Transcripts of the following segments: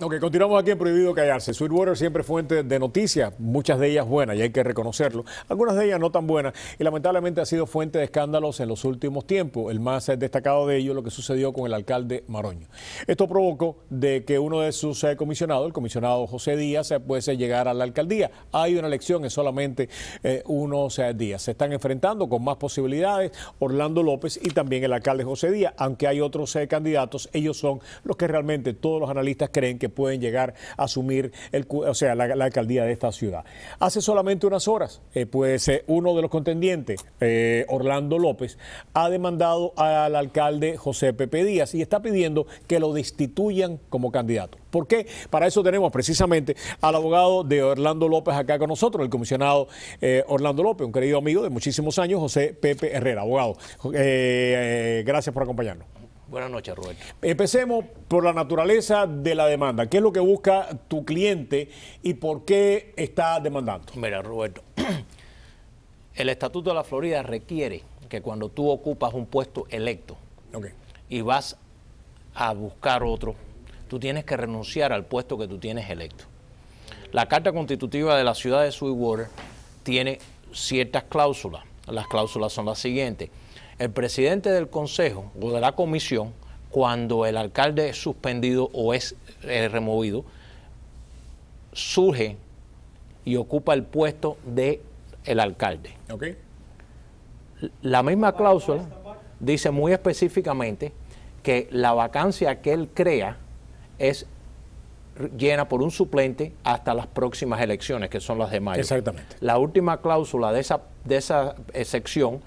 Ok, continuamos aquí en Prohibido Callarse. Sweetwater siempre fuente de noticias, muchas de ellas buenas y hay que reconocerlo. Algunas de ellas no tan buenas y lamentablemente ha sido fuente de escándalos en los últimos tiempos. El más destacado de ellos lo que sucedió con el alcalde Maroño. Esto provocó de que uno de sus eh, comisionados, el comisionado José Díaz, se eh, pudiese llegar a la alcaldía. Hay una elección en solamente eh, unos días. Se están enfrentando con más posibilidades Orlando López y también el alcalde José Díaz, aunque hay otros candidatos. Ellos son los que realmente todos los analistas creen que pueden llegar a asumir el, o sea, la, alcaldía de esta ciudad. Hace solamente unas horas, eh, pues eh, uno de los contendientes, eh, Orlando López, ha demandado al alcalde José Pepe Díaz y está pidiendo que lo destituyan como candidato. ¿Por qué? Para eso tenemos precisamente al abogado de Orlando López acá con nosotros, el comisionado Orlando López, un querido amigo de muchísimos años, José Pepe Herrera, abogado. gracias por acompañarnos. Buenas noches, Roberto. Empecemos por la naturaleza de la demanda. ¿Qué es lo que busca tu cliente y por qué está demandando? Mira, Roberto, el Estatuto de la Florida requiere que cuando tú ocupas un puesto electo y vas a buscar otro, tú tienes que renunciar al puesto que tú tienes electo. La Carta Constitutiva de la Ciudad de Sweetwater tiene ciertas cláusulas. Las cláusulas son las siguientes el presidente del consejo o de la comisión, cuando el alcalde es suspendido o es eh, removido, surge y ocupa el puesto de el alcalde. La misma cláusula dice muy específicamente que la vacancia que él crea es llena por un suplente hasta las próximas elecciones, que son las de mayo. Exactamente. La última cláusula de esa, de esa eh, sección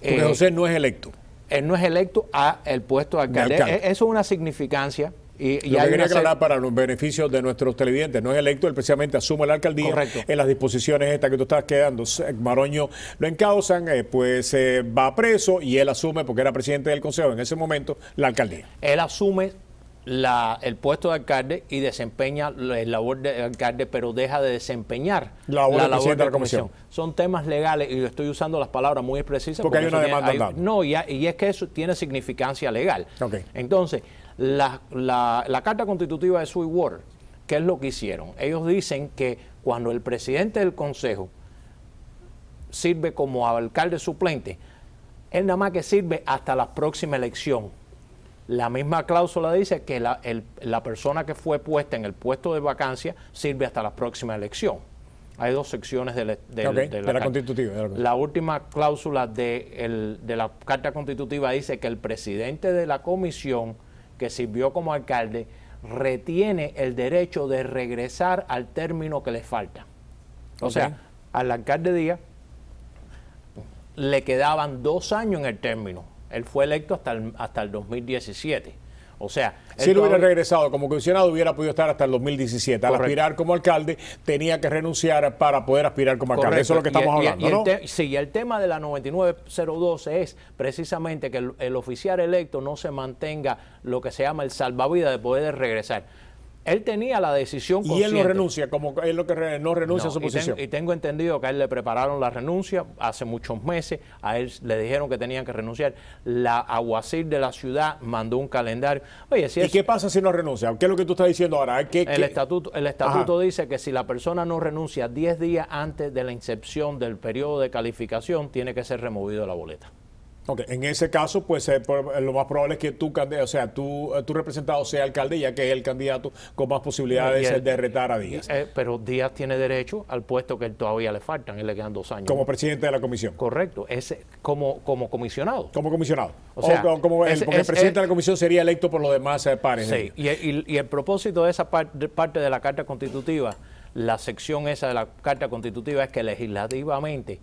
eh, José no es electo. Él no es electo a el puesto de alcalde. E, eso es una significancia. Y, y quería aclarar para los beneficios de nuestros televidentes, no es electo, él precisamente asume la alcaldía en las disposiciones estas que tú estabas quedando. Maroño lo encausan, eh, pues eh, va preso y él asume, porque era presidente del consejo en ese momento, la alcaldía. Él asume el puesto de alcalde y desempeña la labor de alcalde, pero deja de desempeñar la, labor de la comisión. Son temas legales y estoy usando las palabras muy precisas. Porque, hay una demanda. no, y, es que eso tiene significancia legal. Entonces, la, carta constitutiva de Sweetwater, que es lo que hicieron? Ellos dicen que cuando el presidente del consejo sirve como alcalde suplente, él nada más que sirve hasta la próxima elección la misma cláusula dice que la, persona que fue puesta en el puesto de vacancia sirve hasta la próxima elección. Hay dos secciones de, la, constitutiva. la última cláusula de, la Carta Constitutiva dice que el presidente de la comisión que sirvió como alcalde retiene el derecho de regresar al término que le falta. O sea, al alcalde Díaz le quedaban dos años en el término. Él fue electo hasta el, hasta el 2017. O sea, si él hubiera regresado como comisionado, hubiera podido estar hasta el 2017. Al aspirar como alcalde, tenía que renunciar para poder aspirar como alcalde. Eso es lo que estamos hablando, El sí, el tema de la 99012 es precisamente que el, el oficial electo no se mantenga lo que se llama el salvavidas de poder regresar. Él tenía la decisión Y él no renuncia, como él lo que no renuncia a su posición. Y, tengo entendido que a él le prepararon la renuncia hace muchos meses, a él le dijeron que tenían que renunciar. La aguacil de la ciudad mandó un calendario. Oye, si ¿Y qué pasa si no renuncia? ¿Qué es lo que tú estás diciendo ahora? El estatuto, el estatuto dice que si la persona no renuncia 10 días antes de la incepción del periodo de calificación, tiene que ser removido de la boleta en ese caso, pues eh, eh, lo más probable es que tu, o sea, tu, eh, tu representado sea alcalde, ya que es el candidato con más posibilidades de retar a Díaz. pero Díaz tiene derecho al puesto que todavía le faltan, él le quedan dos años. Como presidente de la comisión. Correcto, es como, como comisionado. Como comisionado. O sea, como el presidente de la comisión sería electo por los demás pares. Sí, y, el propósito de esa parte de la Carta Constitutiva, la sección esa de la Carta Constitutiva es que legislativamente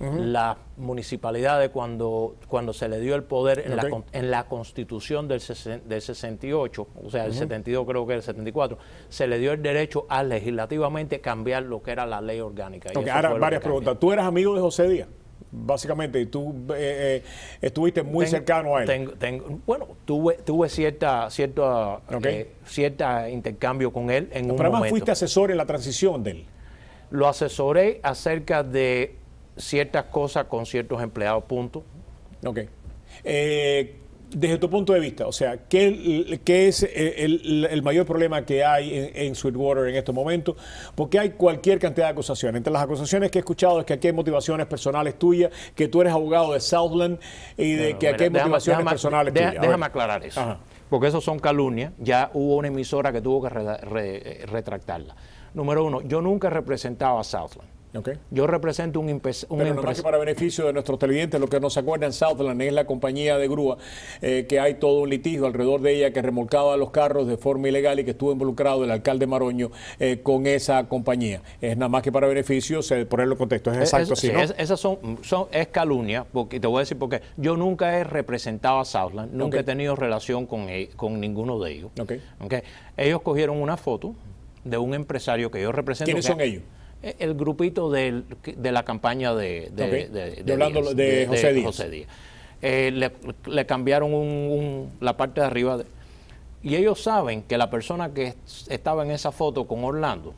la municipalidad las cuando, cuando se le dio el poder en, la, en la constitución del, del 68, o sea, el 72 creo que el 74, se le dio el derecho a legislativamente cambiar lo que era la ley orgánica. ahora varias preguntas. ¿Tú eras amigo de José Díaz? básicamente, y tú eh, eh, estuviste muy cercano a él. bueno, tuve, tuve cierta, cierta, eh, cierta intercambio con él en Pero un además fuiste asesor en la transición de él. Lo asesoré acerca de ciertas cosas con ciertos empleados, punto. Ok. Eh, desde tu punto de vista, o sea, ¿qué, qué es el, mayor problema que hay en, Sweetwater en estos momentos? Porque hay cualquier cantidad de acusaciones. Entre las acusaciones que he escuchado es que aquí hay motivaciones personales tuyas, que tú eres abogado de Southland y de que aquí hay motivaciones personales tuyas. Déjame aclarar eso. Porque eso son calumnias. Ya hubo una emisora que tuvo que retractarla. Número uno, yo nunca representaba a Southland yo represento un, un Pero para beneficio de nuestros televidentes, lo que nos acuerdan, Southland es la compañía de grúa eh, que hay todo un litigio alrededor de ella que remolcaba los carros de forma ilegal y que estuvo involucrado el alcalde Maroño eh, con esa compañía. Es nada más que para beneficio, ponerlo en contexto. Es eh, exacto es, esas son, son, es calumnia, porque te voy a decir porque yo nunca he representado a Southland, nunca he tenido relación con, e, con ninguno de ellos. Okay. Ellos cogieron una foto de un empresario que yo represento. ¿Quiénes son ellos? el grupito de, la campaña de, de, José Díaz. Eh, le, cambiaron la parte de arriba. y ellos saben que la persona que estaba en esa foto con Orlando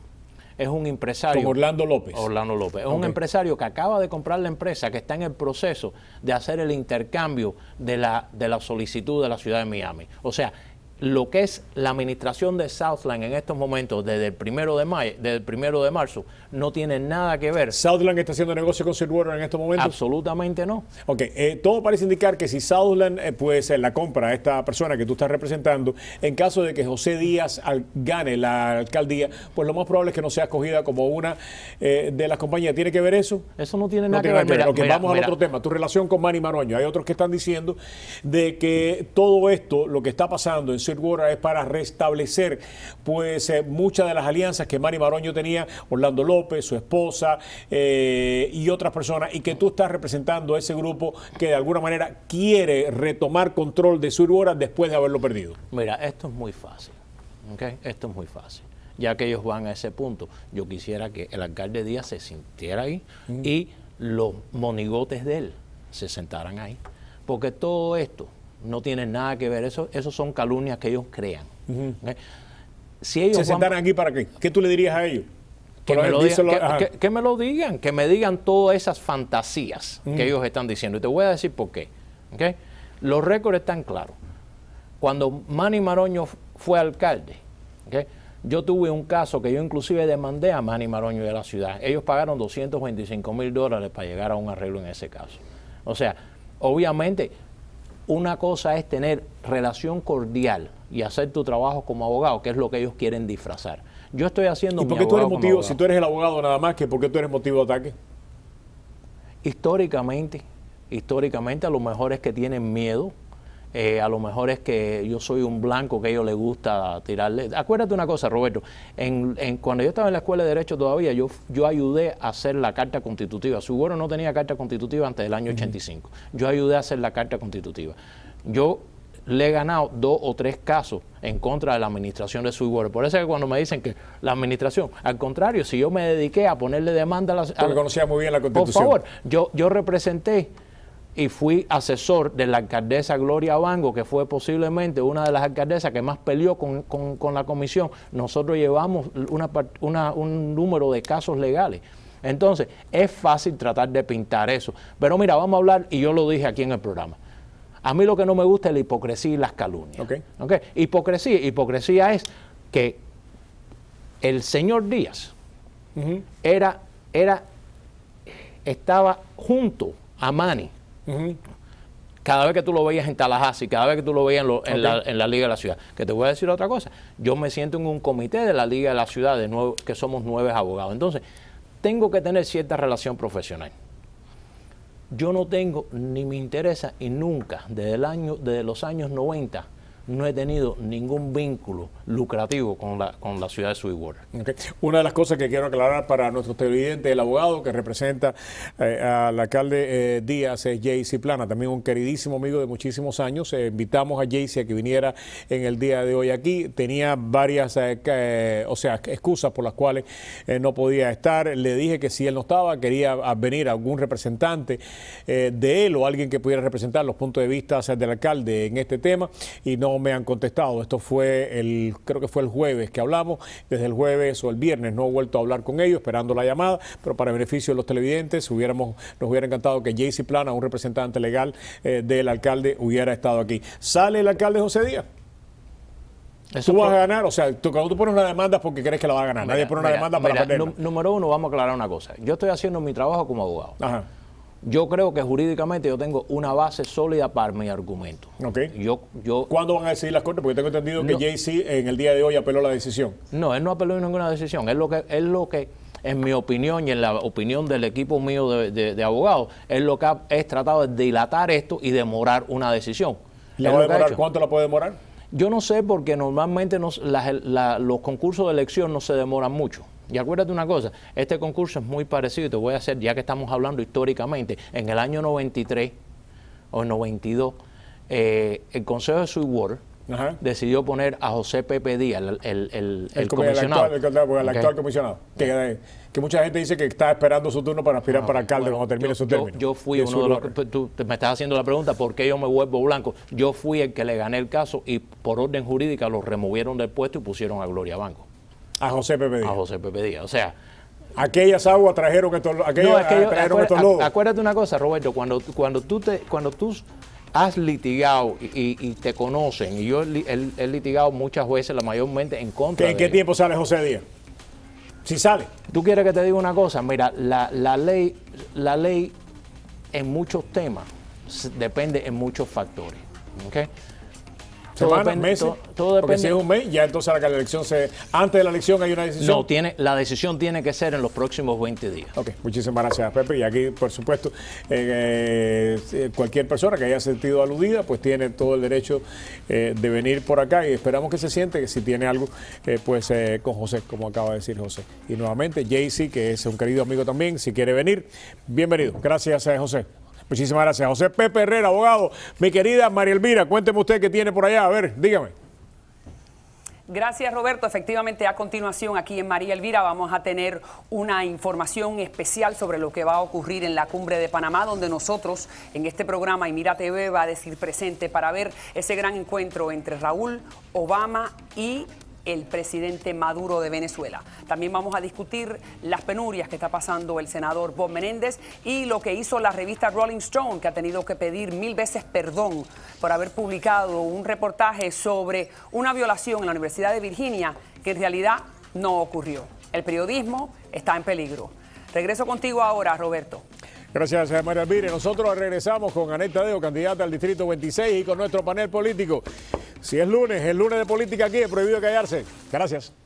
es un empresario. Orlando López. Orlando López. Es un empresario que acaba de comprar la empresa, que está en el proceso de hacer el intercambio de la, de la solicitud de la ciudad de Miami. O sea, lo que es la administración de Southland en estos momentos, desde el primero de mayo, desde el primero de marzo, no tiene nada que ver. ¿Southland está haciendo negocio con Warren en estos momentos? Absolutamente no. Ok, eh, todo parece indicar que si Southland eh, puede ser la compra a esta persona que tú estás representando, en caso de que José Díaz gane la alcaldía, pues lo más probable es que no sea escogida como una eh, de las compañías. ¿Tiene que ver eso? Eso no tiene nada, que ver. vamos al otro tema, tu relación con Manny Maroño. Hay otros que están diciendo de que todo esto, lo que está pasando en es para restablecer pues eh, muchas de las alianzas que Mari Maroño tenía, Orlando López, su esposa eh, y otras personas, y que tú estás representando a ese grupo que de alguna manera quiere retomar control de Sweetwater después de haberlo perdido. Mira, esto es muy fácil, ¿okay? Esto es muy fácil ya que ellos van a ese punto. Yo quisiera que el alcalde Díaz se sintiera ahí mm. y los monigotes de él se sentaran ahí. Porque todo esto no tienen nada que ver. Eso, eso son calumnias que ellos crean. Si ellos se sentaran aquí para qué? ¿Qué tú le dirías a ellos? Que me, lo digan, que, me, digan, todas esas fantasías que ellos están diciendo. Y te voy a decir por qué. Los récords están claros. Cuando Manny Maroño fue alcalde, yo tuve un caso que yo inclusive demandé a Manny Maroño de la ciudad. Ellos pagaron 225 mil dólares para llegar a un arreglo en ese caso. O sea, obviamente una cosa es tener relación cordial y hacer tu trabajo como abogado, que es lo que ellos quieren disfrazar. Yo estoy haciendo ¿Y por qué tú eres motivo, si tú eres el abogado nada más, que por qué tú eres motivo de ataque? Históricamente, históricamente a lo mejor es que tienen miedo eh, a lo mejor es que yo soy un blanco que a ellos les gusta tirarle. Acuérdate una cosa, Roberto, en, cuando yo estaba en la Escuela de Derecho todavía, yo, yo ayudé a hacer la Carta Constitutiva. igual no tenía Carta Constitutiva antes del año 85. Yo ayudé a hacer la Carta Constitutiva. Yo le he ganado dos o tres casos en contra de la administración de igual. Por eso es que cuando me dicen que la administración, al contrario, si yo me dediqué a ponerle demanda a la... conocía muy bien la constitución. Por favor, yo representé y fui asesor de la alcaldesa Gloria Bango, que fue posiblemente una de las alcaldesas que más peleó con, la comisión. Nosotros llevamos un número de casos legales. Entonces, es fácil tratar de pintar eso. Pero mira, vamos a hablar, y yo lo dije aquí en el programa. A mí lo que no me gusta es la hipocresía y las calumnias. Okay. Hipocresía, hipocresía es que el señor Díaz era, era, estaba junto a Mani cada vez que tú lo veías en Tallahassee, cada vez que tú lo veías en, la, Liga de la Ciudad. Que te voy a decir otra cosa. Yo me siento en un comité de la Liga de la Ciudad, de nuevo, que somos nueve abogados. Entonces, tengo que tener cierta relación profesional. Yo no tengo, ni me interesa, y nunca, desde, el año, desde los años 90, no he tenido ningún vínculo lucrativo con la, con la ciudad de Sweetwater. Una de las cosas que quiero aclarar para nuestro televidente, el abogado que representa eh, al alcalde eh, Díaz es Jaycee Plana, también un queridísimo amigo de muchísimos años. Eh, invitamos a Jaycee a que viniera en el día de hoy aquí. Tenía varias, o sea, excusas por las cuales no podía estar. Le dije que si él no estaba, quería ah, venir algún representante de él o alguien que pudiera representar los puntos de vista del alcalde en este tema y no me han contestado. Esto fue el, creo que fue el jueves que hablamos, desde el jueves o el viernes no he vuelto a hablar con ellos, esperando la llamada, pero para beneficio de los televidentes, hubiéramos, nos hubiera encantado que JC Plana, un representante legal eh, del alcalde, hubiera estado aquí. ¿Sale el alcalde José Díaz? Eso tú vas a ganar, o sea, tú, tú pones una demanda porque crees que la va a ganar. Nadie pone una demanda para Número uno, vamos a aclarar una cosa. Yo estoy haciendo mi trabajo como abogado. Ajá. Yo creo que jurídicamente yo tengo una base sólida para mi argumento. Okay. Yo, yo, ¿Cuándo van a decidir las cortes? Porque tengo entendido que J.C. en el día de hoy apeló la decisión. No, él no apeló ninguna decisión. Es lo que, es lo que en mi opinión y en la opinión del equipo mío de, de, abogados, es lo que ha, es tratado de dilatar esto y demorar una decisión. ¿La ¿Cuánto la puede demorar? Yo no sé porque normalmente los concursos de elección no se demoran mucho. Y acuérdate una cosa, este concurso es muy parecido, te voy a hacer, ya que estamos hablando históricamente, en el año 93 o 92, eh, el Consejo de Sweetwater decidió poner a José Pepe Díaz, el, el, el, el comisionado. Actual, el, actual comisionado. Que, mucha gente dice que está esperando su turno para aspirar ah, para alcalde cuando termine su término. Yo, fui Tú me estás haciendo la pregunta, ¿por qué yo me vuelvo blanco? Yo fui el que le gané el caso y por orden jurídica lo removieron del puesto y pusieron a Gloria Banco. A José Pepe Díaz. A José Pepe Díaz. O sea, aquellas aguas trajeron estos, aquellas, no, que trajeron estos lodos. Acuérdate una cosa, Roberto, cuando, cuando, tú, te, cuando tú has litigado y, te conocen, y yo he, litigado muchas veces, la mayormente en contra. ¿En qué tiempo sale José Díaz? Si sale. Tú quieres que te diga una cosa, mira, la, ley, la ley en muchos temas depende en muchos factores. ¿okay? Semanas, depende, meses. Todo, porque si es un mes, ya entonces la elección se. Antes de la elección hay una decisión. No, tiene, la decisión tiene que ser en los próximos 20 días. Ok, muchísimas gracias, Pepe. Y aquí, por supuesto, eh, eh, cualquier persona que haya sentido aludida, pues tiene todo el derecho eh, de venir por acá y esperamos que se siente que si tiene algo, pues con José, como acaba de decir José. Y nuevamente, Jaycee, que es un querido amigo también, si quiere venir, bienvenido. Gracias, José. Muchísimas gracias. José Pepe Herrera, abogado. Mi querida María Elvira, cuénteme usted qué tiene por allá. A ver, dígame. Gracias Roberto. Efectivamente, a continuación aquí en María Elvira vamos a tener una información especial sobre lo que va a ocurrir en la cumbre de Panamá, donde nosotros en este programa y Mira TV va a decir presente para ver ese gran encuentro entre Raúl, Obama y el presidente Maduro de Venezuela. También vamos a discutir las penurias que está pasando el senador Bob Menéndez y lo que hizo la revista Rolling Stone, que ha tenido que pedir mil veces perdón por haber publicado un reportaje sobre una violación en la Universidad de Virginia que en realidad no ocurrió. El periodismo está en peligro. Regreso contigo ahora, Roberto. Gracias, eh, María Mire. Nosotros regresamos con Aneta Deo, candidata al Distrito 26 y con nuestro panel político. Si es lunes, el lunes de política aquí, es prohibido callarse. Gracias.